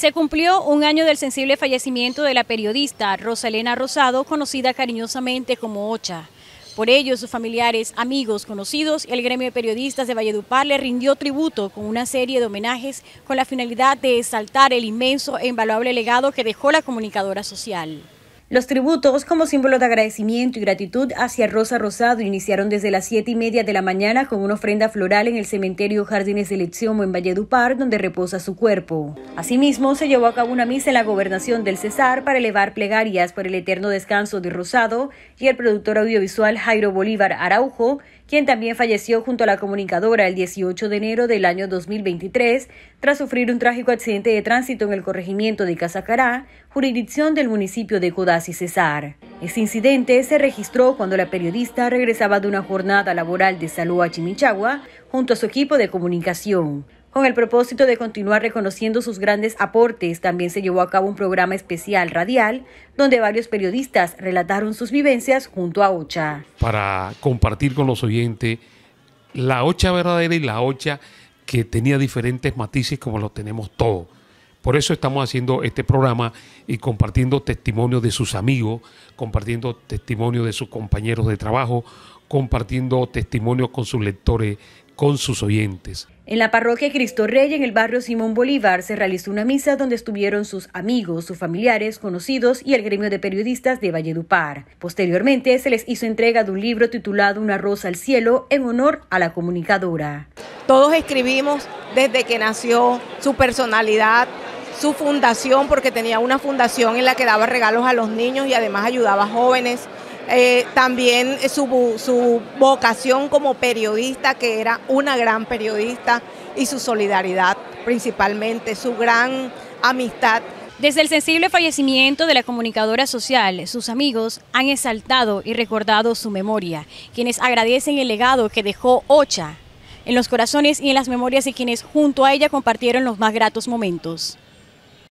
Se cumplió un año del sensible fallecimiento de la periodista Rosalena Rosado, conocida cariñosamente como Ocha. Por ello, sus familiares, amigos, conocidos y el gremio de periodistas de Valledupar le rindió tributo con una serie de homenajes con la finalidad de exaltar el inmenso e invaluable legado que dejó la comunicadora social. Los tributos, como símbolo de agradecimiento y gratitud hacia Rosa Rosado, iniciaron desde las siete y media de la mañana con una ofrenda floral en el cementerio Jardines de Lección en Valledupar, donde reposa su cuerpo. Asimismo, se llevó a cabo una misa en la gobernación del Cesar para elevar plegarias por el eterno descanso de Rosado y el productor audiovisual Jairo Bolívar Araujo, quien también falleció junto a la comunicadora el 18 de enero del año 2023 tras sufrir un trágico accidente de tránsito en el corregimiento de Casacará, jurisdicción del municipio de Codazzi Cesar. Este incidente se registró cuando la periodista regresaba de una jornada laboral de salud a Chimichagua junto a su equipo de comunicación. Con el propósito de continuar reconociendo sus grandes aportes, también se llevó a cabo un programa especial radial donde varios periodistas relataron sus vivencias junto a Ocha. Para compartir con los oyentes la Ocha verdadera y la Ocha que tenía diferentes matices como lo tenemos todos. Por eso estamos haciendo este programa y compartiendo testimonio de sus amigos, compartiendo testimonio de sus compañeros de trabajo, compartiendo testimonio con sus lectores con sus oyentes. En la parroquia Cristo Rey, en el barrio Simón Bolívar, se realizó una misa donde estuvieron sus amigos, sus familiares, conocidos y el gremio de periodistas de Valledupar. Posteriormente se les hizo entrega de un libro titulado Una rosa al cielo en honor a la comunicadora. Todos escribimos desde que nació su personalidad, su fundación, porque tenía una fundación en la que daba regalos a los niños y además ayudaba a jóvenes eh, también su, su vocación como periodista, que era una gran periodista, y su solidaridad principalmente, su gran amistad desde el sensible fallecimiento de la comunicadora social, sus amigos han exaltado y recordado su memoria, quienes agradecen el legado que dejó Ocha en los corazones y en las memorias de quienes junto a ella compartieron los más gratos momentos.